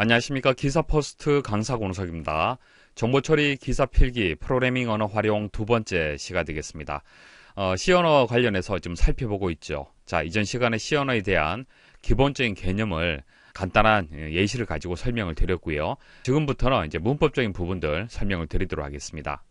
안녕하십니까 기사포스트 강사 권우석입니다. 정보처리 기사필기 프로그래밍 언어 활용 두 번째 시가 되겠습니다. 어, C언어 관련해서 좀 살펴보고 있죠. 자 이전 시간에 시언어에 대한 기본적인 개념을 간단한 예, 예시를 가지고 설명을 드렸고요. 지금부터는 이제 문법적인 부분들 설명을 드리도록 하겠습니다.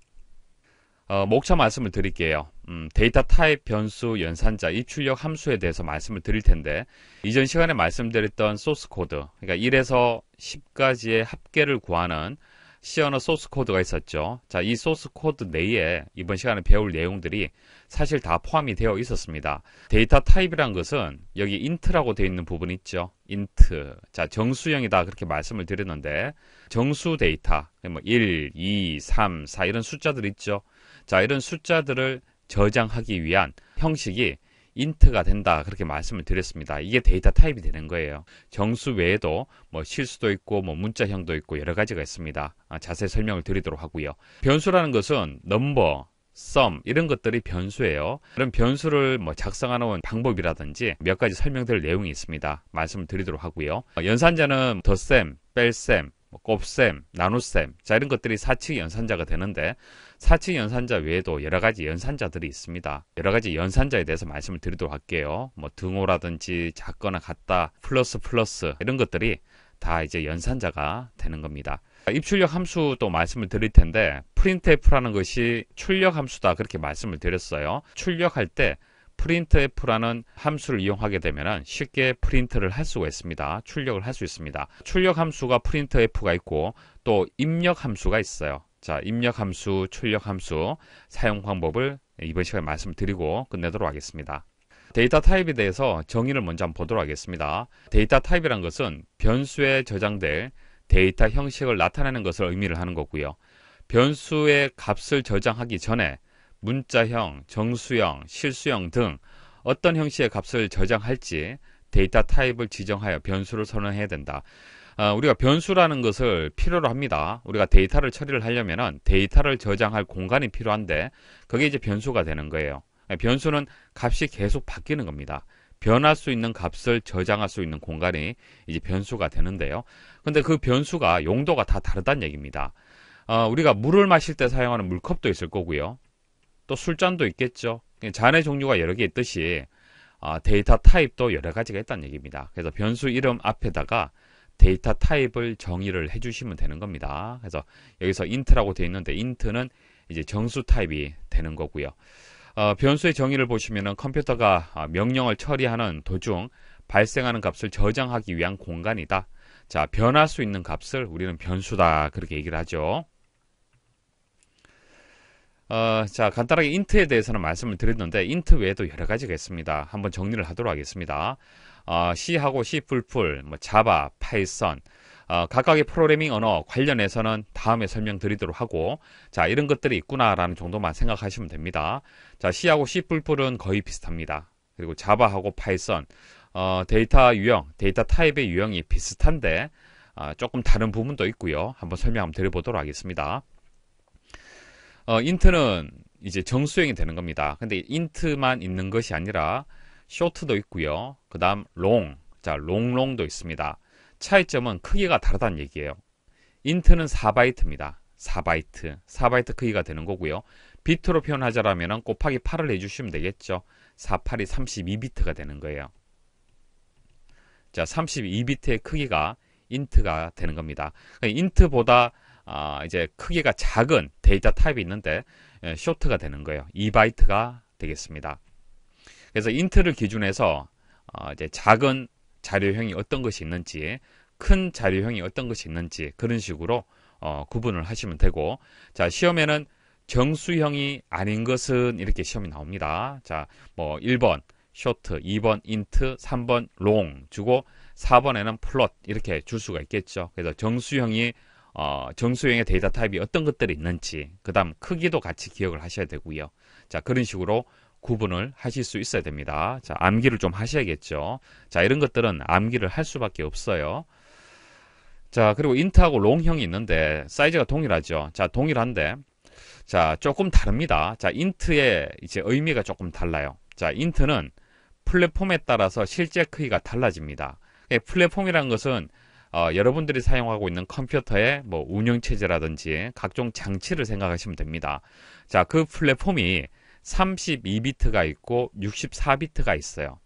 어, 목차 말씀을 드릴게요. 음, 데이터 타입, 변수, 연산자, 입출력 함수에 대해서 말씀을 드릴 텐데 이전 시간에 말씀드렸던 소스 코드, 그러니까 1에서 10까지의 합계를 구하는 시어너 소스 코드가 있었죠. 자, 이 소스 코드 내에 이번 시간에 배울 내용들이 사실 다 포함이 되어 있었습니다. 데이터 타입이란 것은 여기 int라고 되어 있는 부분 있죠. int. 자, 정수형이다 그렇게 말씀을 드렸는데 정수 데이터, 뭐 1, 2, 3, 4 이런 숫자들 있죠. 자, 이런 숫자들을 저장하기 위한 형식이 인트가 된다 그렇게 말씀을 드렸습니다. 이게 데이터 타입이 되는 거예요. 정수 외에도 뭐 실수도 있고 뭐 문자형도 있고 여러 가지가 있습니다. 아, 자세히 설명을 드리도록 하고요. 변수라는 것은 넘버, 썸 이런 것들이 변수예요. 그런 변수를 뭐 작성하는 방법이라든지 몇 가지 설명될 내용이 있습니다. 말씀을 드리도록 하고요. 연산자는 더셈, 뺄셈 뭐 곱셈, 나눗셈, 자 이런 것들이 사칙 연산자가 되는데 사칙 연산자 외에도 여러 가지 연산자들이 있습니다. 여러 가지 연산자에 대해서 말씀을 드리도록 할게요. 뭐 등호라든지 작거나 같다, 플러스 플러스 이런 것들이 다 이제 연산자가 되는 겁니다. 입출력 함수도 말씀을 드릴 텐데 printf라는 것이 출력 함수다 그렇게 말씀을 드렸어요. 출력할 때 printf라는 함수를 이용하게 되면 쉽게 프린트를 할 수가 있습니다. 출력을 할 수 있습니다. 출력 함수가 printf가 있고 또 입력 함수가 있어요. 자, 입력 함수, 출력 함수 사용 방법을 이번 시간에 말씀드리고 끝내도록 하겠습니다. 데이터 타입에 대해서 정의를 먼저 한번 보도록 하겠습니다. 데이터 타입이란 것은 변수에 저장될 데이터 형식을 나타내는 것을 의미를 하는 거고요. 변수의 값을 저장하기 전에 문자형, 정수형, 실수형 등 어떤 형식의 값을 저장할지 데이터 타입을 지정하여 변수를 선언해야 된다. 어, 우리가 변수라는 것을 필요로 합니다. 우리가 데이터를 처리를 하려면 데이터를 저장할 공간이 필요한데 그게 이제 변수가 되는 거예요. 아, 변수는 값이 계속 바뀌는 겁니다. 변할 수 있는 값을 저장할 수 있는 공간이 이제 변수가 되는데요. 근데 그 변수가 용도가 다 다르다는 얘기입니다. 어, 우리가 물을 마실 때 사용하는 물컵도 있을 거고요. 또 술잔도 있겠죠. 예, 잔의 종류가 여러 개 있듯이 아, 데이터 타입도 여러 가지가 있다는 얘기입니다. 그래서 변수 이름 앞에다가 데이터 타입을 정의를 해주시면 되는 겁니다. 그래서 여기서 int라고 되어 있는데 int는 이제 정수 타입이 되는 거고요. 어, 변수의 정의를 보시면은 컴퓨터가 아, 명령을 처리하는 도중 발생하는 값을 저장하기 위한 공간이다. 자, 변할 수 있는 값을 우리는 변수다. 그렇게 얘기를 하죠. 어, 자 간단하게 인트에 대해서는 말씀을 드렸는데 인트 외에도 여러 가지가 있습니다. 한번 정리를 하도록 하겠습니다. 어, C하고 C++, 뭐 자바, 파이썬 어, 각각의 프로그래밍 언어 관련해서는 다음에 설명드리도록 하고 자 이런 것들이 있구나라는 정도만 생각하시면 됩니다. 자 C하고 C++은 거의 비슷합니다. 그리고 자바하고 파이썬 어, 데이터 유형, 데이터 타입의 유형이 비슷한데 어, 조금 다른 부분도 있고요. 한번 설명 한번 드려보도록 하겠습니다. 어, 인트는 이제 정수형이 되는 겁니다. 근데 인트만 있는 것이 아니라 쇼트도 있고요. 그 다음 롱, 자 롱롱도 있습니다. 차이점은 크기가 다르다는 얘기예요. 인트는 4바이트입니다. 4바이트, 4바이트 크기가 되는 거고요. 비트로 표현하자면 곱하기 8을 해주시면 되겠죠. 48이 32비트가 되는 거예요. 자, 32비트의 크기가 인트가 되는 겁니다. 그러니까 인트보다 아, 이제 크기가 작은 데이터 타입이 있는데 예, 쇼트가 되는 거예요. 2바이트가 되겠습니다. 그래서 인트를 기준해서 어, 이제 작은 자료형이 어떤 것이 있는지 큰 자료형이 어떤 것이 있는지 그런 식으로 어, 구분을 하시면 되고 자 시험에는 정수형이 아닌 것은 이렇게 시험이 나옵니다. 자, 뭐 1번 쇼트, 2번 인트, 3번 롱 주고 4번에는 플롯 이렇게 줄 수가 있겠죠. 그래서 정수형이 어, 정수형의 데이터 타입이 어떤 것들이 있는지, 그 다음 크기도 같이 기억을 하셔야 되고요. 자, 그런 식으로 구분을 하실 수 있어야 됩니다. 자, 암기를 좀 하셔야겠죠. 자, 이런 것들은 암기를 할 수밖에 없어요. 자, 그리고 인트하고 롱형이 있는데 사이즈가 동일하죠. 자, 동일한데 자, 조금 다릅니다. 자, 인트의 이제 의미가 조금 달라요. 자, 인트는 플랫폼에 따라서 실제 크기가 달라집니다. 예, 플랫폼이라는 것은 어, 여러분들이 사용하고 있는 컴퓨터의 뭐 운영체제라든지 각종 장치를 생각하시면 됩니다. 자, 그 플랫폼이 32비트가 있고 64비트가 있어요.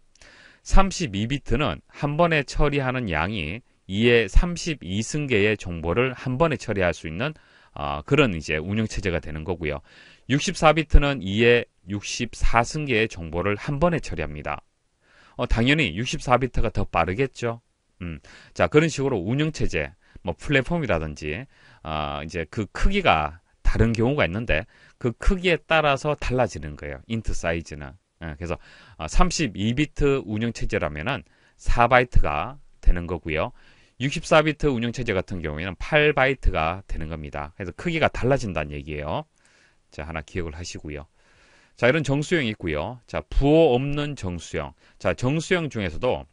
32비트는 한 번에 처리하는 양이 2의 32승계의 정보를 한 번에 처리할 수 있는 어, 그런 이제 운영체제가 되는 거고요. 64비트는 2의 64승계의 정보를 한 번에 처리합니다. 어, 당연히 64비트가 더 빠르겠죠. 음. 자, 그런 식으로 운영체제, 뭐 플랫폼이라든지, 어, 이제 그 크기가 다른 경우가 있는데, 그 크기에 따라서 달라지는 거예요. 인트 사이즈는. 예, 그래서 32비트 어, 운영체제라면은 4바이트가 되는 거고요. 64비트 운영체제 같은 경우에는 8바이트가 되는 겁니다. 그래서 크기가 달라진다는 얘기예요. 자, 하나 기억을 하시고요. 자, 이런 정수형이 있고요. 자, 부호 없는 정수형. 자, 정수형 중에서도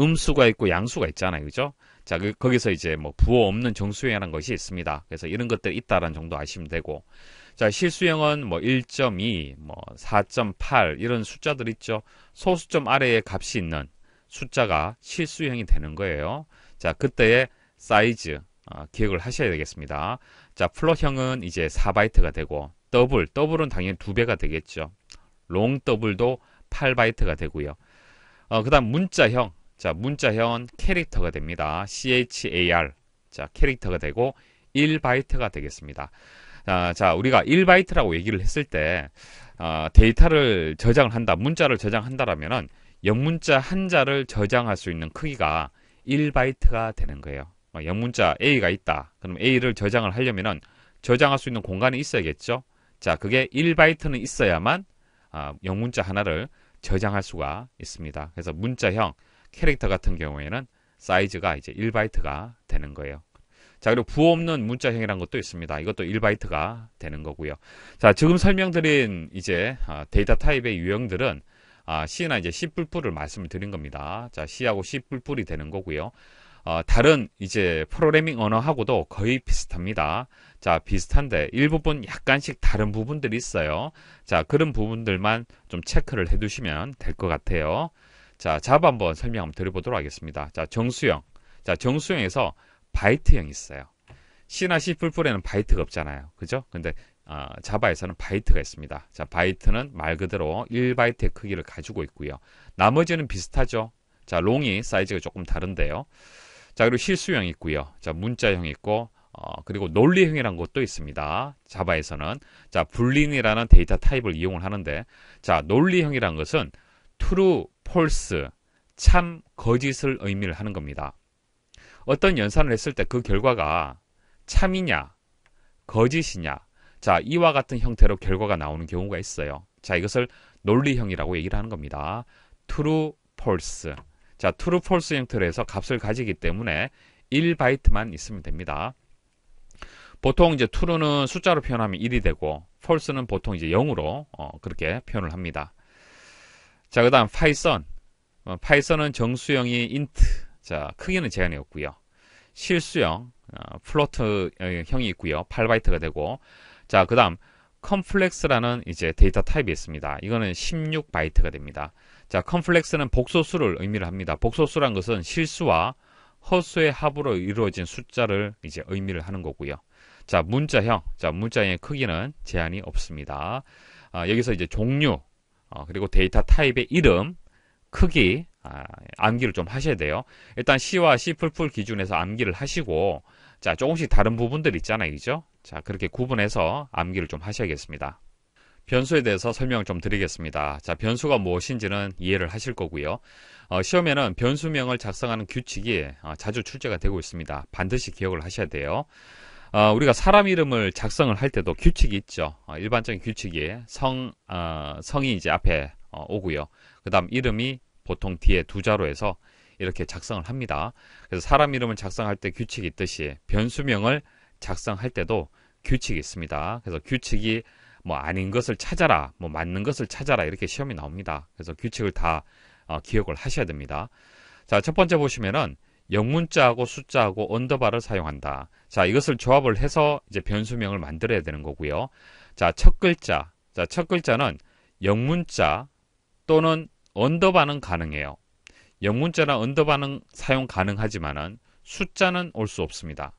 음수가 있고 양수가 있잖아요. 그죠? 자, 그, 거기서 이제 뭐 부호 없는 정수형이라는 것이 있습니다. 그래서 이런 것들 있다라는 정도 아시면 되고. 자, 실수형은 뭐 1.2, 뭐 4.8 이런 숫자들 있죠. 소수점 아래에 값이 있는 숫자가 실수형이 되는 거예요. 자, 그때의 사이즈 어, 기억을 하셔야 되겠습니다. 자, 플롯형은 이제 4바이트가 되고 더블, 더블은 당연히 2배가 되겠죠. 롱 더블도 8바이트가 되고요. 어, 그 다음 문자형, 자, 문자형 캐릭터가 됩니다. char. 자, 캐릭터가 되고 1바이트가 되겠습니다. 아, 자, 우리가 1바이트라고 얘기를 했을 때 아, 데이터를 저장을 한다, 문자를 저장한다라면은 영문자 한자를 저장할 수 있는 크기가 1바이트가 되는 거예요. 뭐 영문자 A가 있다. 그럼 A를 저장을 하려면 저장할 수 있는 공간이 있어야겠죠. 자, 그게 1바이트는 있어야만 아, 영문자 하나를 저장할 수가 있습니다. 그래서 문자형 캐릭터 같은 경우에는 사이즈가 이제 1바이트가 되는 거예요. 자, 그리고 부호 없는 문자형이라는 것도 있습니다. 이것도 1바이트가 되는 거고요. 자, 지금 설명드린 이제 아, 데이터 타입의 유형들은 아, C나 이제 C++를 말씀을 드린 겁니다. 자, C하고 C++이 되는 거고요. 어, 다른 이제 프로그래밍 언어하고도 거의 비슷합니다. 자, 비슷한데 일부분 약간씩 다른 부분들이 있어요. 자, 그런 부분들만 좀 체크를 해 두시면 될 것 같아요. 자, 잡 한번 설명 한번 드려보도록 하겠습니다. 자, 정수형. 자, 정수형에서 바이트형이 있어요. C나 C++에는 풀풀 바이트가 없잖아요. 그죠? 근데 어, 자바에서는 바이트가 있습니다. 자, 바이트는 말 그대로 1바이트의 크기를 가지고 있고요. 나머지는 비슷하죠. 자, 롱이 사이즈가 조금 다른데요. 자, 그리고 실수형 이 있고요. 자, 문자형 이 있고 어, 그리고 논리형이라는 것도 있습니다. 자바에서는 자, 불린이라는 데이터 타입을 이용을 하는데 자, 논리형이라는 것은 true 폴스, 참 거짓을 의미를 하는 겁니다. 어떤 연산을 했을 때 그 결과가 참이냐, 거짓이냐, 자, 이와 같은 형태로 결과가 나오는 경우가 있어요. 자, 이것을 논리형이라고 얘기를 하는 겁니다. true, false. 자, true, false 형태로 해서 값을 가지기 때문에 1바이트만 있으면 됩니다. 보통 이제 true는 숫자로 표현하면 1이 되고 false는 보통 이제 0으로 어, 그렇게 표현을 합니다. 자, 그 다음 파이썬. 어, 파이썬은 정수형이 인트. 자, 크기는 제한이 없고요. 실수형, 어, 플로트 어, 형이 있고요. 8바이트가 되고. 자, 그 다음 컴플렉스라는 이제 데이터 타입이 있습니다. 이거는 16바이트가 됩니다. 자, 컴플렉스는 복소수를 의미를 합니다. 복소수란 것은 실수와 허수의 합으로 이루어진 숫자를 이제 의미를 하는 거고요. 자, 문자형. 자, 문자의 형 크기는 제한이 없습니다. 아, 여기서 이제 종류, 어, 그리고 데이터 타입의 이름, 크기, 아, 암기를 좀 하셔야 돼요. 일단 C와 C++ 기준에서 암기를 하시고 자 조금씩 다른 부분들 있잖아요. 그죠? 자 그렇게 구분해서 암기를 좀 하셔야겠습니다. 변수에 대해서 설명 을좀 드리겠습니다. 자, 변수가 무엇인지는 이해를 하실 거고요. 어, 시험에는 변수명을 작성하는 규칙이 어, 자주 출제가 되고 있습니다. 반드시 기억을 하셔야 돼요. 어, 우리가 사람 이름을 작성을 할 때도 규칙이 있죠. 어, 일반적인 규칙이 성, 어, 성이 이제 앞에 어, 오고요. 그 다음 이름이 보통 뒤에 두 자로 해서 이렇게 작성을 합니다. 그래서 사람 이름을 작성할 때 규칙이 있듯이 변수명을 작성할 때도 규칙이 있습니다. 그래서 규칙이 뭐 아닌 것을 찾아라, 뭐 맞는 것을 찾아라 이렇게 시험이 나옵니다. 그래서 규칙을 다 어, 기억을 하셔야 됩니다. 자, 첫 번째 보시면은 영문자하고 숫자하고 언더바를 사용한다. 자, 이것을 조합을 해서 이제 변수명을 만들어야 되는 거고요. 자, 첫 글자. 자, 첫 글자는 영문자 또는 언더바는 가능해요. 영문자나 언더바는 사용 가능하지만은 숫자는 올 수 없습니다.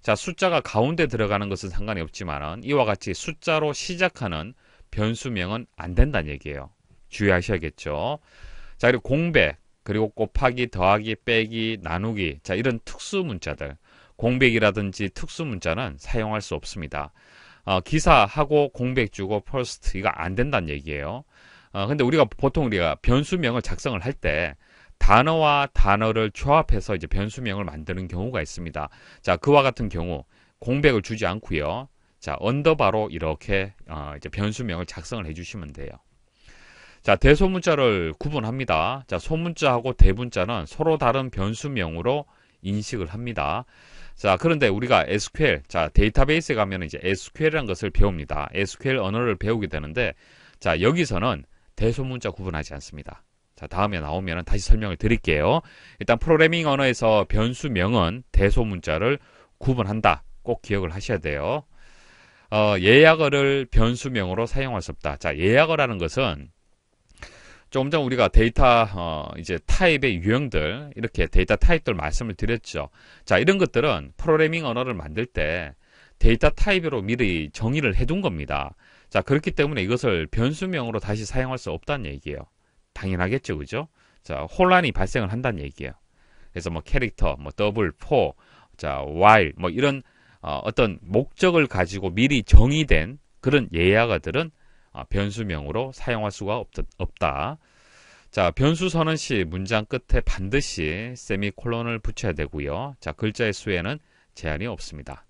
자, 숫자가 가운데 들어가는 것은 상관이 없지만은 이와 같이 숫자로 시작하는 변수명은 안 된다는 얘기예요. 주의하셔야겠죠. 자, 그리고 공백, 그리고 곱하기, 더하기, 빼기, 나누기. 자, 이런 특수 문자들. 공백이라든지 특수문자는 사용할 수 없습니다. 어, 기사하고 공백 주고 퍼스트가 안 된다는 얘기예요. 어, 근데 우리가 보통 우리가 변수명을 작성을 할 때 단어와 단어를 조합해서 이제 변수명을 만드는 경우가 있습니다. 자, 그와 같은 경우 공백을 주지 않고요. 자, 언더바로 이렇게 어, 이제 변수명을 작성을 해주시면 돼요. 자, 대소문자를 구분합니다. 자, 소문자하고 대문자는 서로 다른 변수명으로 인식을 합니다. 자 그런데 우리가 SQL 자 데이터베이스에 가면 이제 SQL이라는 것을 배웁니다. SQL 언어를 배우게 되는데 자 여기서는 대소문자 구분하지 않습니다. 자 다음에 나오면 다시 설명을 드릴게요. 일단 프로그래밍 언어에서 변수명은 대소문자를 구분한다. 꼭 기억을 하셔야 돼요. 어, 예약어를 변수명으로 사용할 수 없다. 자 예약어라는 것은 조금 전 우리가 데이터 어, 이제 타입의 유형들 이렇게 데이터 타입들 말씀을 드렸죠. 자 이런 것들은 프로그래밍 언어를 만들 때 데이터 타입으로 미리 정의를 해둔 겁니다. 자 그렇기 때문에 이것을 변수명으로 다시 사용할 수 없다는 얘기예요. 당연하겠죠, 그죠? 자 혼란이 발생을 한다는 얘기예요. 그래서 뭐 캐릭터, 뭐 더블, 포, 자 while 뭐 이런 어, 어떤 목적을 가지고 미리 정의된 그런 예약어들은 아, 변수명으로 사용할 수가 없, 다 자, 변수 선언 시 문장 끝에 반드시 세미콜론을 붙여야 되고요. 자, 글자의 수에는 제한이 없습니다.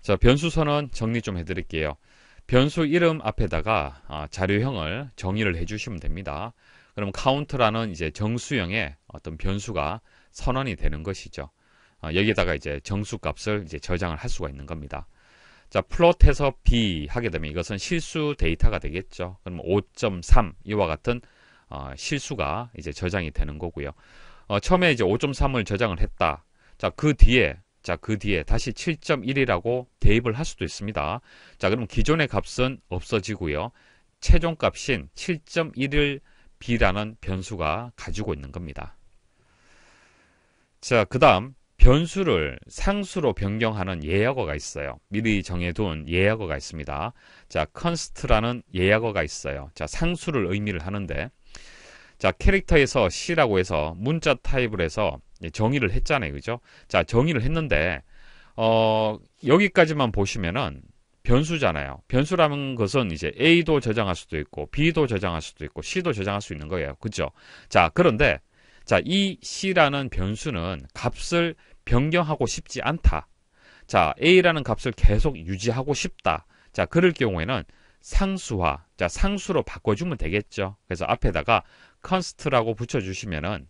자, 변수 선언 정리 좀 해드릴게요. 변수 이름 앞에다가 아, 자료형을 정의를 해주시면 됩니다. 그럼 카운트라는 이제 정수형의 어떤 변수가 선언이 되는 것이죠. 아, 여기다가 에 이제 정수 값을 이제 저장을 할 수가 있는 겁니다. 자, 플롯해서 B 하게 되면 이것은 실수 데이터가 되겠죠. 그럼 5.3 이와 같은 어, 실수가 이제 저장이 되는 거고요. 어, 처음에 이제 5.3을 저장을 했다. 자, 그 뒤에 자, 그 뒤에 다시 7.1이라고 대입을 할 수도 있습니다. 자, 그럼 기존의 값은 없어지고요. 최종 값인 7.1을 B라는 변수가 가지고 있는 겁니다. 자, 그 다음 변수를 상수로 변경하는 예약어가 있어요. 미리 정해둔 예약어가 있습니다. 자, const라는 예약어가 있어요. 자, 상수를 의미를 하는데 자, 캐릭터에서 C라고 해서 문자 타입을 해서 정의를 했잖아요. 그죠? 자, 정의를 했는데 어, 여기까지만 보시면은 변수잖아요. 변수라는 것은 이제 A도 저장할 수도 있고 B도 저장할 수도 있고 C도 저장할 수 있는 거예요. 그죠? 자, 그런데 자, 이 c라는 변수는 값을 변경하고 싶지 않다. 자, a라는 값을 계속 유지하고 싶다. 자, 그럴 경우에는 상수화, 자, 상수로 바꿔주면 되겠죠. 그래서 앞에다가 const라고 붙여주시면은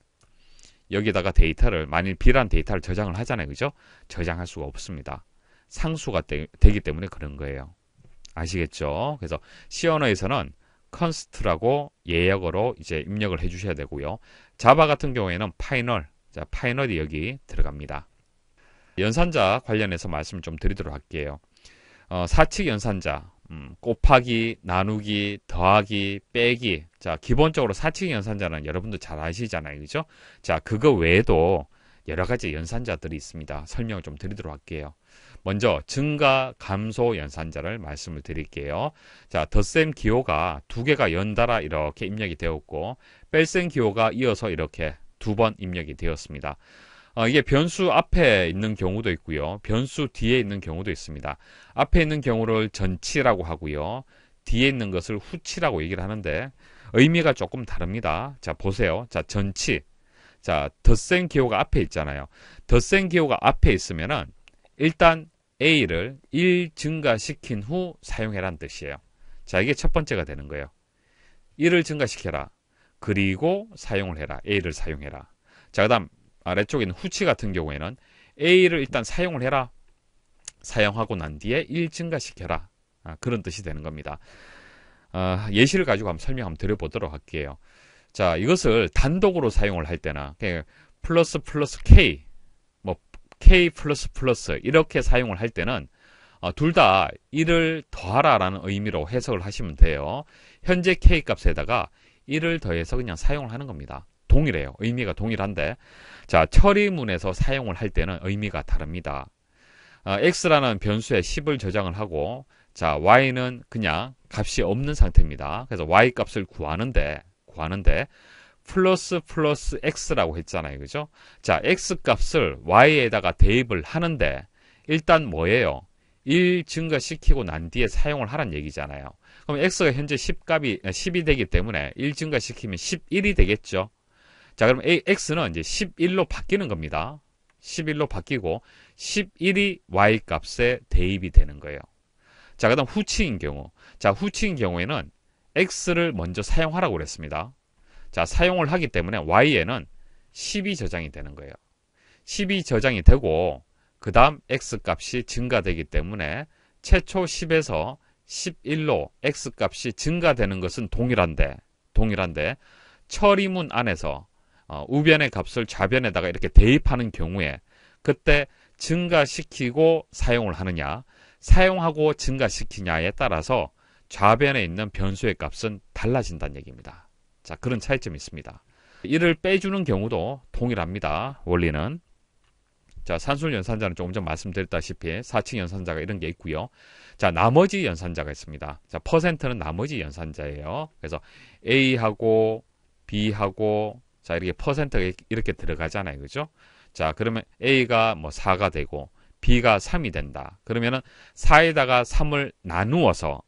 여기다가 데이터를, 만일 b라는 데이터를 저장을 하잖아요. 그죠? 저장할 수가 없습니다. 상수가 되, 기 때문에 그런 거예요. 아시겠죠? 그래서 C 언어에서는 const라고 예약어로 이제 입력을 해 주셔야 되고요. 자바 같은 경우에는 파이널, 자, 파이널이 여기 들어갑니다. 연산자 관련해서 말씀을 좀 드리도록 할게요. 어, 사칙 연산자, 음, 곱하기, 나누기, 더하기, 빼기. 자, 기본적으로 사칙 연산자는 여러분도 잘 아시잖아요. 그죠? 자, 그거 외에도 여러 가지 연산자들이 있습니다. 설명을 좀 드리도록 할게요. 먼저 증가 감소 연산자를 말씀을 드릴게요. 자, 덧셈 기호가 두 개가 연달아 이렇게 입력이 되었고 뺄셈 기호가 이어서 이렇게 두 번 입력이 되었습니다. 어, 이게 변수 앞에 있는 경우도 있고요. 변수 뒤에 있는 경우도 있습니다. 앞에 있는 경우를 전치라고 하고요. 뒤에 있는 것을 후치라고 얘기를 하는데 의미가 조금 다릅니다. 자, 보세요. 자, 전치. 자, 덧셈 기호가 앞에 있잖아요. 덧셈 기호가 앞에 있으면은 일단 A를 1 증가시킨 후 사용해란 뜻이에요. 자, 이게 첫 번째가 되는 거예요. 1을 증가시켜라. 그리고 사용을 해라. A를 사용해라. 자, 그 다음 아래쪽에 있는 후치 같은 경우에는 A를 일단 사용을 해라. 사용하고 난 뒤에 1 증가시켜라. 아, 그런 뜻이 되는 겁니다. 아, 예시를 가지고 한번 설명 한번 드려보도록 할게요. 자, 이것을 단독으로 사용을 할 때나 그러니까 플러스 플러스 K K++ 이렇게 사용을 할 때는 어, 둘 다 1을 더하라 라는 의미로 해석을 하시면 돼요. 현재 K값에다가 1을 더해서 그냥 사용을 하는 겁니다. 동일해요. 의미가 동일한데 자 처리문에서 사용을 할 때는 의미가 다릅니다. 어, X라는 변수에 10을 저장을 하고 자 Y는 그냥 값이 없는 상태입니다. 그래서 Y값을 구하는데 구하는데 플러스 플러스 x라고 했잖아요. 그죠? 자, x 값을 y에다가 대입을 하는데 일단 뭐예요? 1 증가시키고 난 뒤에 사용을 하란 얘기잖아요. 그럼 x가 현재 10값이 10이 아, 되기 때문에 1 증가시키면 11이 되겠죠. 자, 그럼 x는 이제 11로 바뀌는 겁니다. 11로 바뀌고 11이 y 값에 대입이 되는 거예요. 자, 그다음 후치인 경우. 자, 후치인 경우에는 x를 먼저 사용하라고 그랬습니다. 자, 사용을 하기 때문에 y에는 10이 저장이 되는 거예요. 10이 저장이 되고 그 다음 x값이 증가되기 때문에 최초 10에서 11로 x값이 증가되는 것은 동일한데 동일한데 처리문 안에서 어, 우변의 값을 좌변에다가 이렇게 대입하는 경우에 그때 증가시키고 사용을 하느냐 사용하고 증가시키냐에 따라서 좌변에 있는 변수의 값은 달라진다는 얘기입니다. 자, 그런 차이점이 있습니다. 이를 빼주는 경우도 동일합니다. 원리는. 자, 산술 연산자는 조금 전 말씀드렸다시피 4층 연산자가 이런 게 있고요. 자, 나머지 연산자가 있습니다. 자, 퍼센트는 나머지 연산자예요. 그래서 A하고 B하고 자, 이렇게 퍼센트가 이렇게 들어가잖아요. 그죠? 자, 그러면 A가 뭐 4가 되고 B가 3이 된다. 그러면은 4에다가 3을 나누어서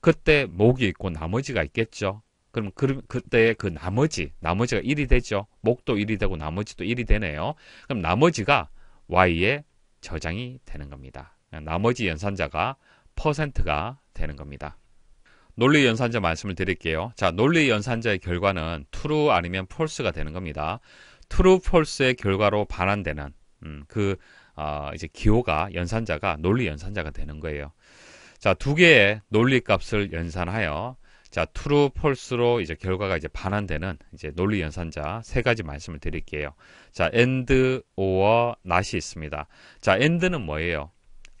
그때 목이 있고 나머지가 있겠죠. 그럼 그, 그때 그 나머지, 나머지가 1이 되죠. 목도 1이 되고 나머지도 1이 되네요. 그럼 나머지가 y에 저장이 되는 겁니다. 나머지 연산자가 퍼센트가 되는 겁니다. 논리 연산자 말씀을 드릴게요. 자, 논리 연산자의 결과는 true 아니면 false가 되는 겁니다. true, false의 결과로 반환되는 음, 그 어, 이제 기호가 연산자가 논리 연산자가 되는 거예요. 자, 두 개의 논리 값을 연산하여 자, true, 로 이제 결과가 이제 반환되는 이제 논리 연산자 세 가지 말씀을 드릴게요. 자, and, or, 이 있습니다. 자, a n 는 뭐예요?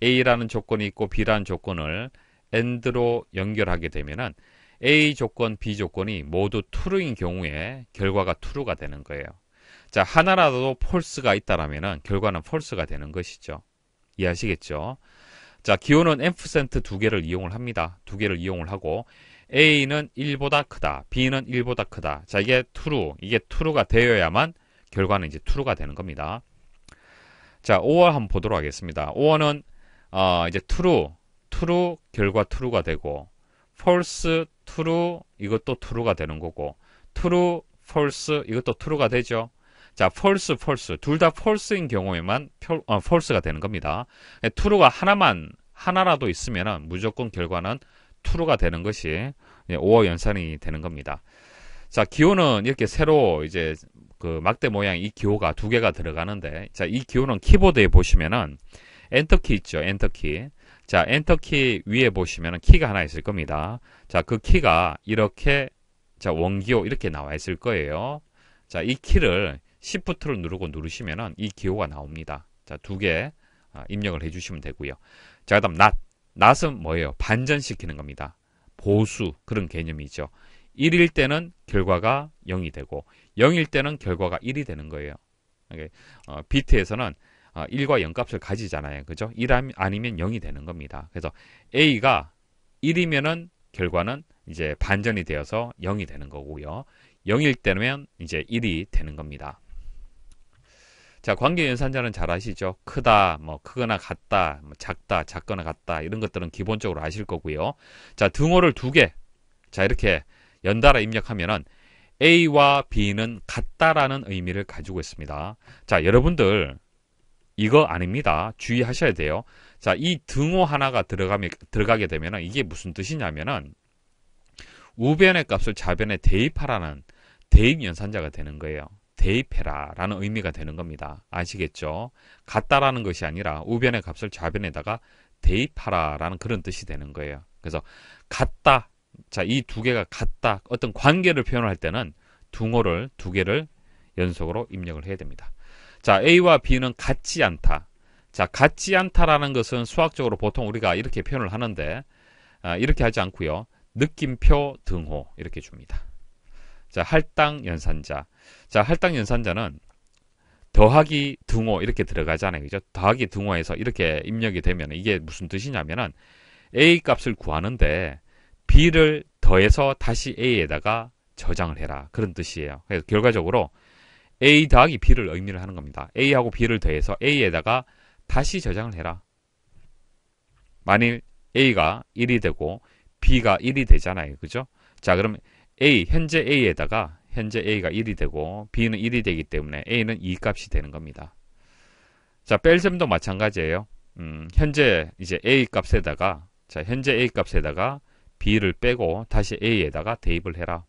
a라는 조건이 있고 b라는 조건을 a 드로 연결하게 되면은 a 조건, b 조건이 모두 t 루인 경우에 결과가 t 루가 되는 거예요. 자, 하나라도 폴스가 있다라면은 결과는 폴스가 되는 것이죠. 이해하시겠죠? 자, 기호는 앰프센트 두 개를 이용을 합니다. 두 개를 이용을 하고 A는 1보다 크다, B는 1보다 크다. 자, 이게 true, 이게 true가 되어야만 결과는 이제 true가 되는 겁니다. 자, 5월 한번 보도록 하겠습니다. 5월은 어, 이제 true, true 결과 true가 되고 false, true 이것도 true가 되는 거고 true, false 이것도 true가 되죠. 자, false, false 둘 다 false인 경우에만 어, false가 되는 겁니다. true가 하나만 하나라도 있으면 무조건 결과는 투루가 되는 것이 5호 연산이 되는 겁니다. 자, 기호는 이렇게 새로 이제 그 막대 모양 이 기호가 두 개가 들어가는데 자, 이 기호는 키보드에 보시면은 엔터키 있죠. 엔터키. 자, 엔터키 위에 보시면은 키가 하나 있을 겁니다. 자, 그 키가 이렇게 자, 원기호 이렇게 나와 있을 거예요. 자, 이 키를 s h i f t 를 누르고 누르시면은 이 기호가 나옵니다. 자, 두개 아, 입력을 해 주시면 되고요. 자, 그다음 not 낫은 뭐예요? 반전시키는 겁니다. 보수 그런 개념이죠. 1일 때는 결과가 0이 되고 0일 때는 결과가 1이 되는 거예요. 어, 비트에서는 1과 어, 0 값을 가지잖아요. 그죠? 1 아니면 0이 되는 겁니다. 그래서 A가 1이면은 결과는 이제 반전이 되어서 0이 되는 거고요. 0일 때면 이제 1이 되는 겁니다. 자, 관계 연산자는 잘 아시죠? 크다, 뭐 크거나 같다, 뭐 작다, 작거나 같다 이런 것들은 기본적으로 아실 거고요. 자, 등호를 두 개. 자, 이렇게 연달아 입력하면은 A와 B는 같다라는 의미를 가지고 있습니다. 자, 여러분들 이거 아닙니다. 주의하셔야 돼요. 자, 이 등호 하나가 들어가면 들어가게 되면은 이게 무슨 뜻이냐면은 우변의 값을 좌변에 대입하라는 대입 연산자가 되는 거예요. 대입해라 라는 의미가 되는 겁니다. 아시겠죠? 같다라는 것이 아니라 우변의 값을 좌변에다가 대입하라 라는 그런 뜻이 되는 거예요. 그래서 같다. 자, 이 두 개가 같다. 어떤 관계를 표현할 때는 둥어를 두 개를 연속으로 입력을 해야 됩니다. 자, A와 B는 같지 않다. 자, 같지 않다라는 것은 수학적으로 보통 우리가 이렇게 표현을 하는데 아, 이렇게 하지 않고요. 느낌표 등호 이렇게 줍니다. 자, 할당 연산자. 자, 할당 연산자는 더하기 등호 이렇게 들어가잖아요. 그죠? 더하기 등호에서 이렇게 입력이 되면 이게 무슨 뜻이냐면은 A 값을 구하는데 B를 더해서 다시 A에다가 저장을 해라. 그런 뜻이에요. 그래서 결과적으로 A 더하기 B를 의미를 하는 겁니다. A하고 B를 더해서 A에다가 다시 저장을 해라. 만일 A가 1이 되고 B가 1이 되잖아요. 그죠? 자, 그럼 A, 현재 A에다가 현재 a가 1이 되고 b는 1이 되기 때문에 a는 2값이 되는 겁니다. 자, 뺄 점도 마찬가지예요. 음, 현재 이제 a 값에다가 자, 현재 a 값에다가 b를 빼고 다시 a에다가 대입을 해라.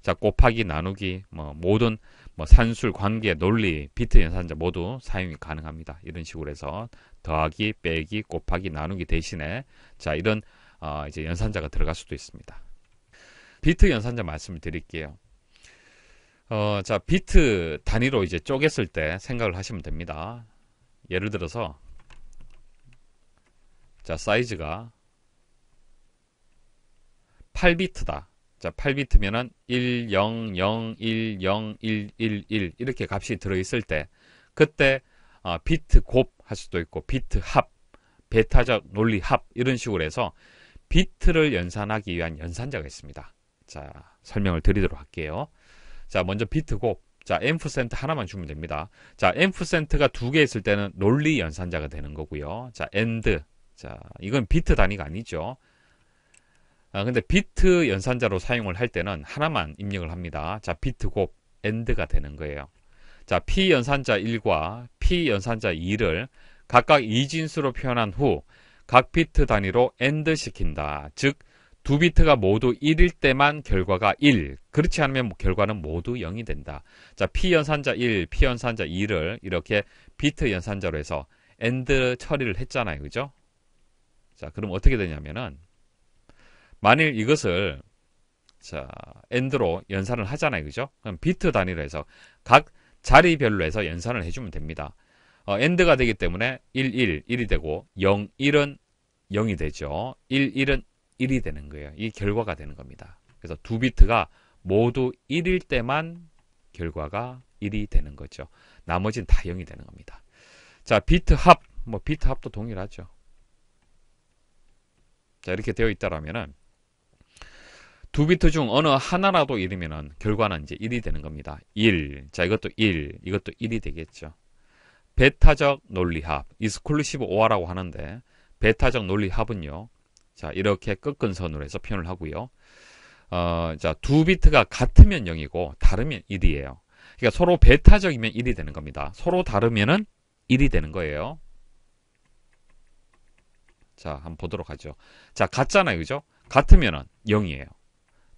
자, 곱하기, 나누기, 뭐 모든 뭐 산술, 관계, 논리, 비트 연산자 모두 사용이 가능합니다. 이런 식으로 해서 더하기, 빼기, 곱하기, 나누기 대신에 자, 이런 어, 이제 연산자가 들어갈 수도 있습니다. 비트 연산자 말씀을 드릴게요. 어, 자, 비트 단위로 이제 쪼갰을 때 생각을 하시면 됩니다. 예를 들어서, 자, 사이즈가 8비트다. 자, 8비트면은 1, 0, 0, 1, 0, 1, 1, 1 이렇게 값이 들어있을 때, 그때 어, 비트 곱 할 수도 있고, 비트 합, 베타적 논리 합 이런 식으로 해서 비트를 연산하기 위한 연산자가 있습니다. 자, 설명을 드리도록 할게요. 자, 먼저 비트 곱. 자, 앰프센트 하나만 주면 됩니다. 자, 앰프센트가 두 개 있을 때는 롤리 연산자가 되는 거고요. 자, 엔드. 자, 이건 비트 단위가 아니죠. 아, 근데 비트 연산자로 사용을 할 때는 하나만 입력을 합니다. 자, 비트 곱 엔드가 되는 거예요. 자, P 연산자 1과 P 연산자 2를 각각 이진수로 표현한 후 각 비트 단위로 엔드 시킨다. 즉두 비트가 모두 1일 때만 결과가 1. 그렇지 않으면 뭐 결과는 모두 0이 된다. 자, P 연산자 1, P 연산자 2를 이렇게 비트 연산자로 해서 AND 처리를 했잖아요. 그죠? 자, 그럼 어떻게 되냐면은 만일 이것을 자, AND로 연산을 하잖아요. 그죠? 그럼 비트 단위로 해서 각 자리별로 해서 연산을 해주면 됩니다. 어, AND가 되기 때문에 1, 1, 1이 되고 0, 1은 0이 되죠. 1, 1은 1이 되는 거예요. 이 결과가 되는 겁니다. 그래서 두 비트가 모두 1일 때만 결과가 1이 되는 거죠. 나머지는 다 0이 되는 겁니다. 자, 비트 합. 뭐 비트 합도 동일하죠. 자, 이렇게 되어 있다라면은 두 비트 중 어느 하나라도 1이면은 결과는 이제 1이 되는 겁니다. 1. 자, 이것도 1. 이것도 1이 되겠죠. 베타적 논리합. 이스콜루시브 오화라고 하는데 베타적 논리합은요. 자, 이렇게 꺾은 선으로 해서 표현을 하고요. 어, 자, 두 비트가 같으면 0이고 다르면 1이에요. 그러니까 서로 베타적이면 1이 되는 겁니다. 서로 다르면은 1이 되는 거예요. 자, 한번 보도록 하죠. 자, 같잖아요. 그죠? 같으면은 0이에요.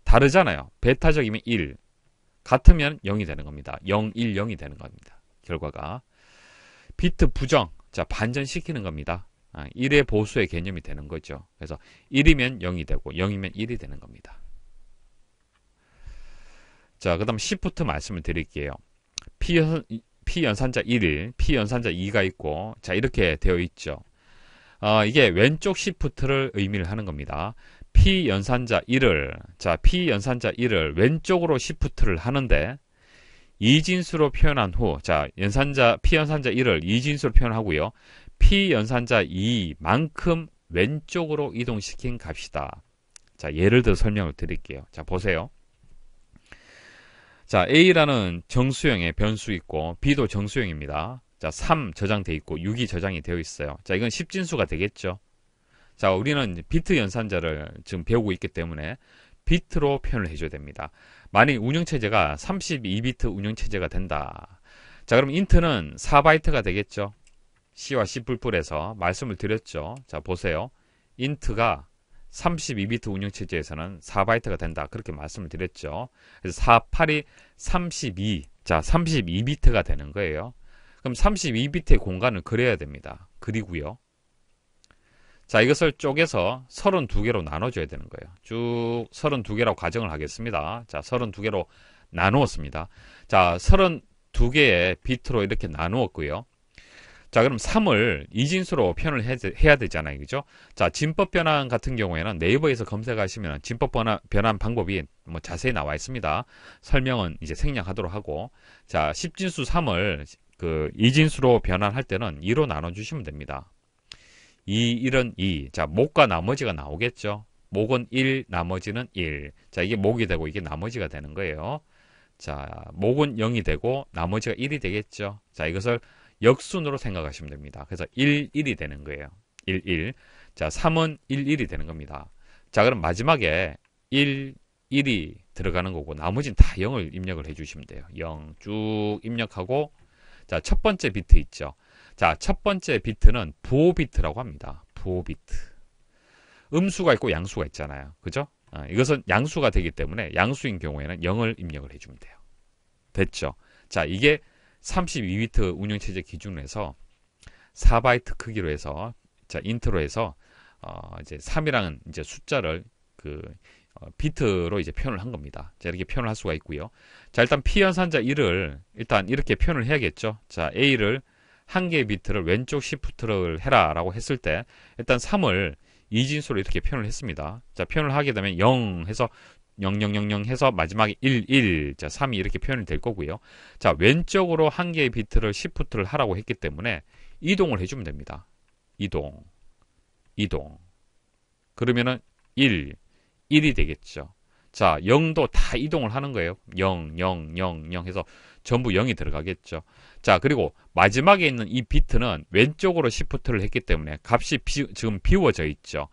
다르잖아요. 베타적이면 1. 같으면 0이 되는 겁니다. 0, 1, 0이 되는 겁니다. 결과가. 비트 부정. 자, 반전시키는 겁니다. 1의 아, 보수의 개념이 되는 거죠. 그래서 1이면 0이 되고 0이면 1이 되는 겁니다. 자, 그 다음 시프트 말씀을 드릴게요. P연, P연산자 1일, P연산자 2가 있고 자 이렇게 되어 있죠. 어, 이게 왼쪽 시프트를 의미를 하는 겁니다. P연산자 1을 자 P연산자 1을 왼쪽으로 시프트를 하는데 이진수로 표현한 후, 자, 연산자, P 연산자 1을 이진수로 표현하고요. p 연산자 2만큼 e 왼쪽으로 이동시킨 값이다. 자, 예를 들어 설명을 드릴게요. 자, 보세요. 자, A라는 정수형의 변수 있고 B도 정수형입니다. 자, 3 저장돼 있고 6이 저장이 되어 있어요. 자, 이건 1 0진수가 되겠죠. 자, 우리는 비트 연산자를 지금 배우고 있기 때문에 비트로 표현을 해줘야 됩니다. 만일 운영체제가 32비트 운영체제가 된다. 자, 그럼 인트는 4바이트가 되겠죠. C와 C++ 에서 말씀을 드렸죠. 자, 보세요. 인트가 32비트 운영체제에서는 4바이트가 된다. 그렇게 말씀을 드렸죠. 그래서 4, 8이 32. 자, 32비트가 되는 거예요. 그럼 32비트의 공간을 그려야 됩니다. 그리고요. 자, 이것을 쪼개서 32개로 나눠줘야 되는 거예요. 쭉 32개라고 가정을 하겠습니다. 자, 32개로 나누었습니다. 자, 32개의 비트로 이렇게 나누었고요. 자 그럼 3을 이진수로 표현을 해야 되잖아요. 그죠? 자 진법 변환 같은 경우에는 네이버에서 검색하시면 진법 변환, 변환 방법이 뭐 자세히 나와 있습니다. 설명은 이제 생략하도록 하고 자 10진수 3을 그 이진수로 변환할 때는 2로 나눠주시면 됩니다. 2, 1은 2. 자 목과 나머지가 나오겠죠. 목은 1, 나머지는 1. 자 이게 목이 되고 이게 나머지가 되는 거예요. 자 목은 0이 되고 나머지가 1이 되겠죠. 자 이것을 역순으로 생각하시면 됩니다. 그래서 1, 1이 되는 거예요. 1, 1. 자, 3은 1, 1이 되는 겁니다. 자, 그럼 마지막에 1, 1이 들어가는 거고 나머지는 다 0을 입력을 해주시면 돼요. 0 쭉 입력하고 자, 첫 번째 비트 있죠. 자, 첫 번째 비트는 부호 비트라고 합니다. 부호 비트. 음수가 있고 양수가 있잖아요. 그죠? 아, 이것은 양수가 되기 때문에 양수인 경우에는 0을 입력을 해주면 돼요. 됐죠? 자, 이게 32비트 운영체제 기준으로 해서 4바이트 크기로 해서 자 인트로 해서 어 이제 3이랑는 이제 숫자를 그 어, 비트로 이제 표현을 한 겁니다. 자 이렇게 표현을 할 수가 있고요. 자 일단 p 연산자 1을 일단 이렇게 표현을 해야겠죠. 자 a를 한 개의 비트를 왼쪽 시프트를 해라 라고 했을 때 일단 3을 이진수로 이렇게 표현을 했습니다. 자 표현을 하게 되면 0 해서 0000 해서 마지막에 11, 자, 3이 이렇게 표현이 될 거고요. 자, 왼쪽으로 한 개의 비트를 시프트를 하라고 했기 때문에 이동을 해주면 됩니다. 이동, 이동. 그러면은 1, 1이 되겠죠. 자, 0도 다 이동을 하는 거예요. 0, 0, 0, 0 해서 전부 0이 들어가겠죠. 자, 그리고 마지막에 있는 이 비트는 왼쪽으로 시프트를 했기 때문에 값이 비, 지금 비워져 있죠.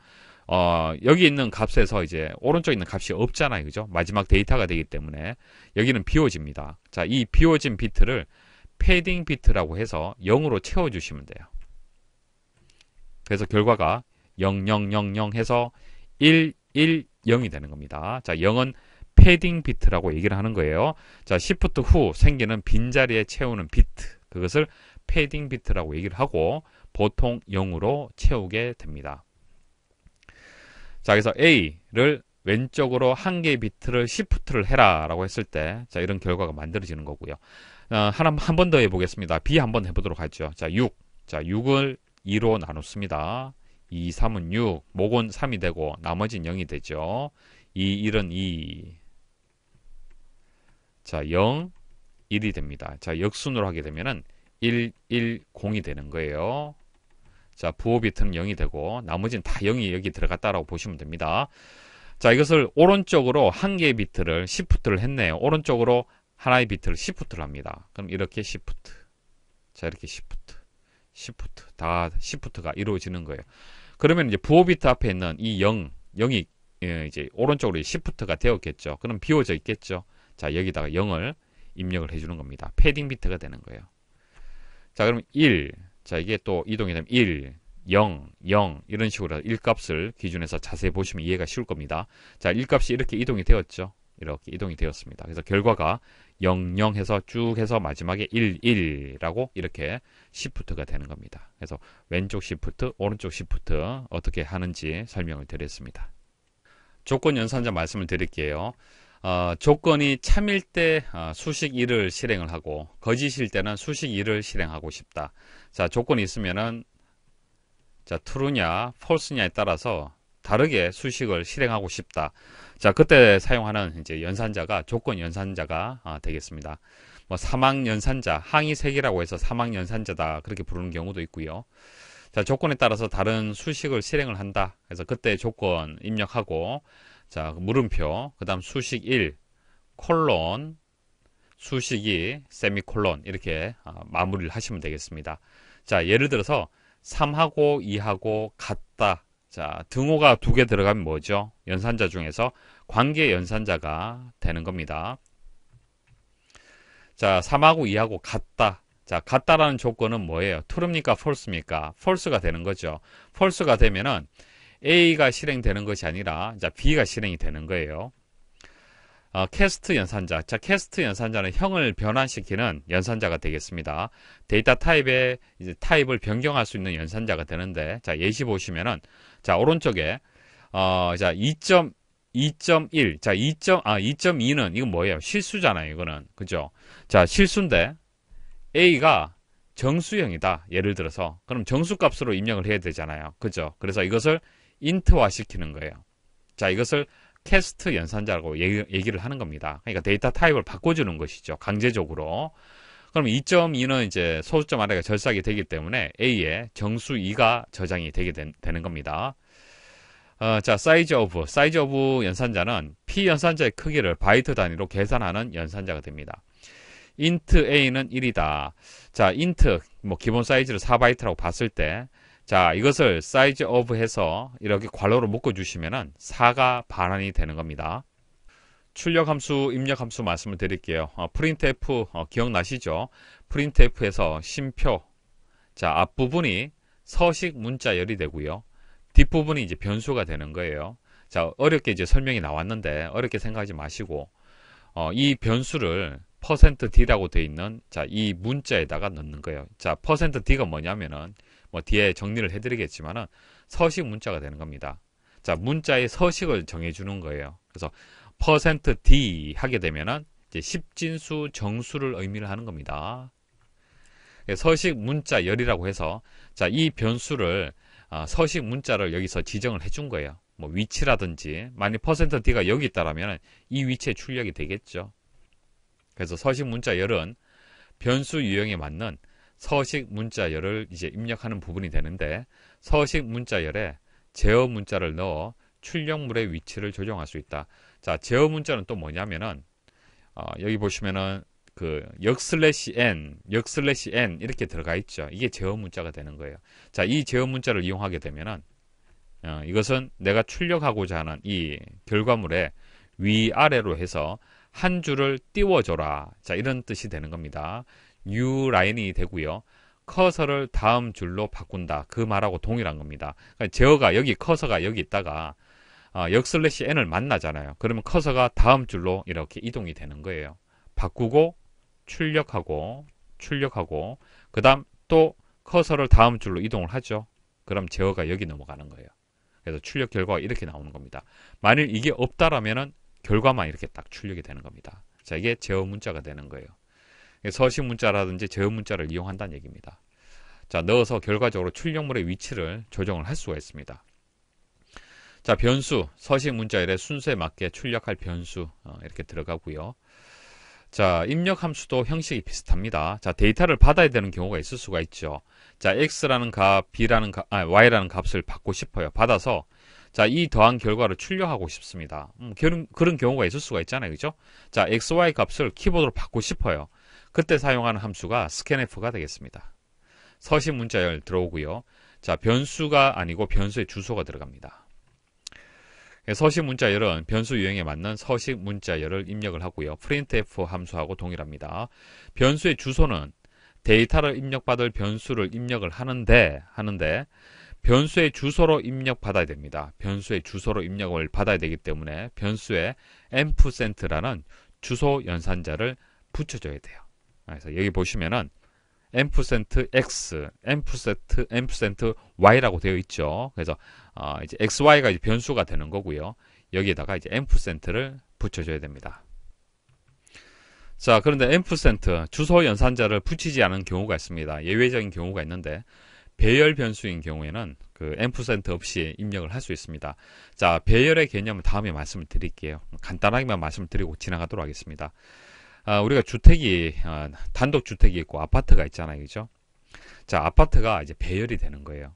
어, 여기 있는 값에서 이제 오른쪽에 있는 값이 없잖아요. 그죠? 마지막 데이터가 되기 때문에 여기는 비워집니다. 자, 이 비워진 비트를 패딩 비트라고 해서 0으로 채워주시면 돼요. 그래서 결과가 0000 해서 110이 되는 겁니다. 자, 0은 패딩 비트라고 얘기를 하는 거예요. 자, 시프트 후 생기는 빈자리에 채우는 비트. 그것을 패딩 비트라고 얘기를 하고 보통 0으로 채우게 됩니다. 자, 그래서 A를 왼쪽으로 한 개의 비트를 시프트를 해라 라고 했을 때 자, 이런 결과가 만들어지는 거고요. 어, 하나 한 번 더 해보겠습니다. B 한 번 해보도록 하죠. 자, 6. 자, 6을 2로 나눴습니다. 2, 3은 6, 목은 3이 되고 나머지는 0이 되죠. 2, 1은 2. 자, 0, 1이 됩니다. 자, 역순으로 하게 되면은 1, 1, 0이 되는 거예요. 자, 부호 비트는 0이 되고 나머지는 다 0이 여기 들어갔다라고 보시면 됩니다. 자, 이것을 오른쪽으로 한 개의 비트를 시프트를 했네요. 오른쪽으로 하나의 비트를 시프트를 합니다. 그럼 이렇게 시프트. 자, 이렇게 시프트. 시프트. 다 시프트가 이루어지는 거예요. 그러면 이제 부호 비트 앞에 있는 이 0, 0이 예, 이제 오른쪽으로 시프트가 되었겠죠. 그럼 비워져 있겠죠. 자, 여기다가 0을 입력을 해주는 겁니다. 패딩 비트가 되는 거예요. 자, 그럼 1, 자, 이게 또 이동이 되면 1, 0, 0 이런 식으로 1값을 기준에서 자세히 보시면 이해가 쉬울 겁니다. 자, 1값이 이렇게 이동이 되었죠. 이렇게 이동이 되었습니다. 그래서 결과가 0, 0 해서 쭉 해서 마지막에 1, 1라고 이 이렇게 시프트가 되는 겁니다. 그래서 왼쪽 시프트, 오른쪽 시프트 어떻게 하는지 설명을 드렸습니다. 조건 연산자 말씀을 드릴게요. 어, 조건이 참일 때 어, 수식 1을 실행을 하고 거짓일 때는 수식 1을 실행하고 싶다. 자 조건이 있으면은 자 true냐 false냐에 따라서 다르게 수식을 실행하고 싶다. 자 그때 사용하는 이제 연산자가 조건 연산자가 아, 되겠습니다. 뭐 사망 연산자 항이 3개라고 해서 사망 연산자다 그렇게 부르는 경우도 있고요. 자 조건에 따라서 다른 수식을 실행을 한다. 그래서 그때 조건 입력하고 자, 그 물음표. 그 다음 수식 1, 콜론, 수식 2, 세미콜론. 이렇게 아, 마무리를 하시면 되겠습니다. 자, 예를 들어서 3하고 2하고 같다. 자, 등호가 두 개 들어가면 뭐죠? 연산자 중에서 관계 연산자가 되는 겁니다. 자, 3하고 2하고 같다. 자, 같다라는 조건은 뭐예요? t r 입니까 f 스입니까 f 스가 되는 거죠. f 스가 되면은 A가 실행되는 것이 아니라 자, B가 실행이 되는 거예요. 어, 캐스트 연산자. 자, 캐스트 연산자는 형을 변환시키는 연산자가 되겠습니다. 데이터 타입의 타입을 변경할 수 있는 연산자가 되는데, 자, 예시 보시면은, 자, 오른쪽에, 어, 자, 2.2.1. 자, 2. 아, 2.2는, 이건 뭐예요? 실수잖아요, 이거는. 그죠? 자, 실수인데, A가 정수형이다. 예를 들어서. 그럼 정수 값으로 입력을 해야 되잖아요. 그죠? 그래서 이것을 인트화 시키는 거예요. 자, 이것을 캐스트 연산자라고 얘기를 하는 겁니다. 그러니까 데이터 타입을 바꿔주는 것이죠. 강제적으로. 그럼 2.2는 이제 소수점 아래가 절삭이 되기 때문에 A에 정수 2가 저장이 되게 된, 되는 겁니다. 어, 자, 사이즈 오브. 사이즈 오브 연산자는 P 연산자의 크기를 바이트 단위로 계산하는 연산자가 됩니다. int a는 1이다. 자, int, 뭐, 기본 사이즈를 4바이트라고 봤을 때, 자 이것을 사이즈 오브 해서 이렇게 괄호로 묶어주시면 4가 반환이 되는 겁니다. 출력 함수, 입력 함수 말씀을 드릴게요. 어, printf 어, 기억나시죠? printf에서 심표 자 앞부분이 서식 문자열이 되고요. 뒷부분이 이제 변수가 되는 거예요. 자 어렵게 이제 설명이 나왔는데 어렵게 생각하지 마시고 어, 이 변수를 %d라고 되어 있는 자 이 문자에다가 넣는 거예요. 자 %d가 뭐냐면은 뭐 뒤에 정리를 해드리겠지만 서식 문자가 되는 겁니다. 자, 문자의 서식을 정해주는 거예요. 그래서 퍼센트 %d 하게 되면은 이제 십진수 정수를 의미를 하는 겁니다. 예, 서식 문자 열이라고 해서 자, 이 변수를 아, 서식 문자를 여기서 지정을 해준 거예요. 뭐 위치라든지 만약 퍼센트 %d가 여기 있다라면 이 위치에 출력이 되겠죠. 그래서 서식 문자 열은 변수 유형에 맞는 서식 문자열을 이제 입력하는 부분이 되는데 서식 문자열에 제어 문자를 넣어 출력물의 위치를 조정할 수 있다. 자, 제어 문자는 또 뭐냐면은 어, 여기 보시면은 그 역슬래시 n, 역슬래시 n 이렇게 들어가 있죠. 이게 제어 문자가 되는 거예요. 자, 이 제어 문자를 이용하게 되면은 어, 이것은 내가 출력하고자 하는 이 결과물에 위아래로 해서 한 줄을 띄워줘라. 자, 이런 뜻이 되는 겁니다. 뉴 라인이 되고요. 커서를 다음 줄로 바꾼다. 그 말하고 동일한 겁니다. 그러니까 제어가 여기 커서가 여기 있다가 어, 역슬래시 n을 만나잖아요. 그러면 커서가 다음 줄로 이렇게 이동이 되는 거예요. 바꾸고 출력하고 출력하고 그 다음 또 커서를 다음 줄로 이동을 하죠. 그럼 제어가 여기 넘어가는 거예요. 그래서 출력 결과가 이렇게 나오는 겁니다. 만일 이게 없다라면은 결과만 이렇게 딱 출력이 되는 겁니다. 자, 이게 제어 문자가 되는 거예요. 서식 문자라든지 제어 문자를 이용한다는 얘기입니다. 자, 넣어서 결과적으로 출력물의 위치를 조정을 할 수가 있습니다. 자, 변수, 서식 문자열의 순서에 맞게 출력할 변수 어, 이렇게 들어가고요. 자, 입력 함수도 형식이 비슷합니다. 자, 데이터를 받아야 되는 경우가 있을 수가 있죠. 자, x라는 값, b라는 값, 아, y라는 값을 받고 싶어요. 받아서 자, 이 더한 결과를 출력하고 싶습니다. 음, 그런, 그런 경우가 있을 수가 있잖아요. 그죠? 자, XY 값을 키보드로 받고 싶어요. 그때 사용하는 함수가 scanf가 되겠습니다. 서식 문자열 들어오고요. 자, 변수가 아니고 변수의 주소가 들어갑니다. 예, 서식 문자열은 변수 유형에 맞는 서식 문자열을 입력을 하고요. printf 함수하고 동일합니다. 변수의 주소는 데이터를 입력받을 변수를 입력을 하는데 하는데 변수의 주소로 입력받아야 됩니다. 변수의 주소로 입력을 받아야 되기 때문에 변수에 m p 라는 주소 연산자를 붙여줘야 돼요. 그래서 여기 보시면은 m p x, m m y라고 되어 있죠. 그래서 어, 이제 xy가 이제 변수가 되는 거고요. 여기에다가 이제 m p 를 붙여줘야 됩니다. 자, 그런데 m p 주소 연산자를 붙이지 않은 경우가 있습니다. 예외적인 경우가 있는데 배열 변수인 경우에는 그 n% 없이 입력을 할 수 있습니다. 자, 배열의 개념은 다음에 말씀을 드릴게요. 간단하게만 말씀을 드리고 지나가도록 하겠습니다. 아, 우리가 주택이 아, 단독 주택이 있고 아파트가 있잖아요, 그죠? 자, 아파트가 이제 배열이 되는 거예요.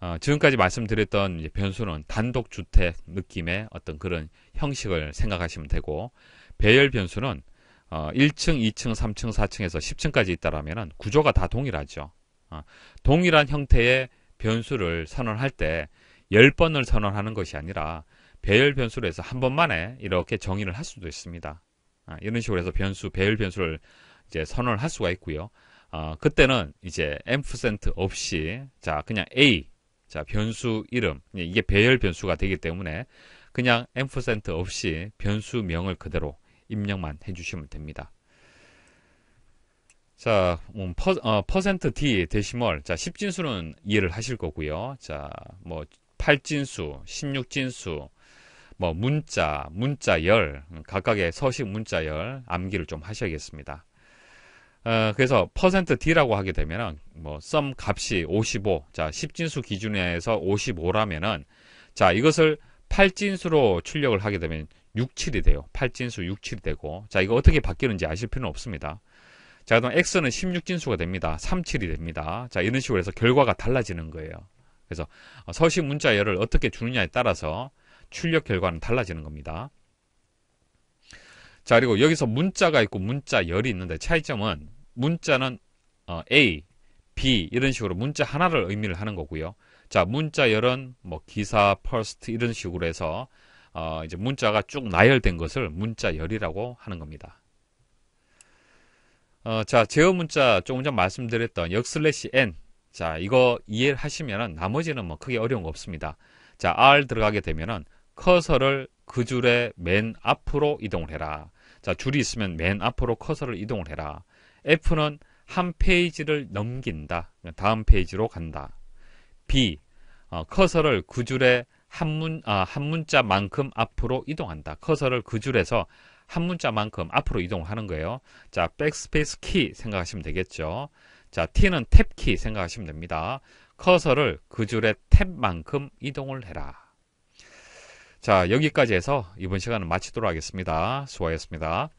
어, 지금까지 말씀드렸던 변수는 단독 주택 느낌의 어떤 그런 형식을 생각하시면 되고 배열 변수는 어, 1층, 2층, 3층, 4층에서 10층까지 있다라면 구조가 다 동일하죠. 어, 동일한 형태의 변수를 선언할 때 10번을 선언하는 것이 아니라 배열 변수로 해서 한 번만에 이렇게 정의를 할 수도 있습니다. 어, 이런 식으로 해서 변수, 배열 변수를 이제 선언을 할 수가 있고요. 어, 그때는 이제 m% 없이 자 그냥 A 자 변수 이름 예, 이게 배열 변수가 되기 때문에 그냥 m% 없이 변수명을 그대로 입력만 해주시면 됩니다. 자, 음, 퍼, 어, 퍼센트 D 데시멀. 자, 10진수는 이해를 하실 거고요. 자, 뭐 8진수, 16진수, 뭐 문자, 문자열, 음, 각각의 서식 문자열 암기를 좀 하셔야겠습니다. 어, 그래서 퍼센트 D라고 하게 되면은 뭐썸 값이 55. 자, 10진수 기준에서 55라면은 자, 이것을 8진수로 출력을 하게 되면 67이 돼요. 8진수 67이 되고. 자, 이거 어떻게 바뀌는지 아실 필요는 없습니다. 자, 그럼 x는 16진수가 됩니다. 37이 됩니다. 자, 이런 식으로 해서 결과가 달라지는 거예요. 그래서 어, 서식 문자열을 어떻게 주느냐에 따라서 출력 결과는 달라지는 겁니다. 자, 그리고 여기서 문자가 있고 문자열이 있는데 차이점은 문자는 어, A, B 이런 식으로 문자 하나를 의미를 하는 거고요. 자, 문자열은 뭐 기사, 퍼스트 이런 식으로 해서 어, 이제 문자가 쭉 나열된 것을 문자열이라고 하는 겁니다. 어, 자, 제어 문자 조금 전 말씀드렸던 역슬래시 n. 자, 이거 이해를 하시면 나머지는 뭐 크게 어려운 거 없습니다. 자, r 들어가게 되면은 커서를 그 줄의 맨 앞으로 이동을 해라. 자, 줄이 있으면 맨 앞으로 커서를 이동을 해라. F는 한 페이지를 넘긴다. 다음 페이지로 간다. B. 어, 커서를 그 줄의 한 문, 아, 한 문자만큼 앞으로 이동한다. 커서를 그 줄에서 한 문자만큼 앞으로 이동하는 거예요. 자, 백스페이스 키 생각하시면 되겠죠. 자, T는 탭 키 생각하시면 됩니다. 커서를 그 줄의 탭만큼 이동을 해라. 자, 여기까지 해서 이번 시간은 마치도록 하겠습니다. 수고하셨습니다.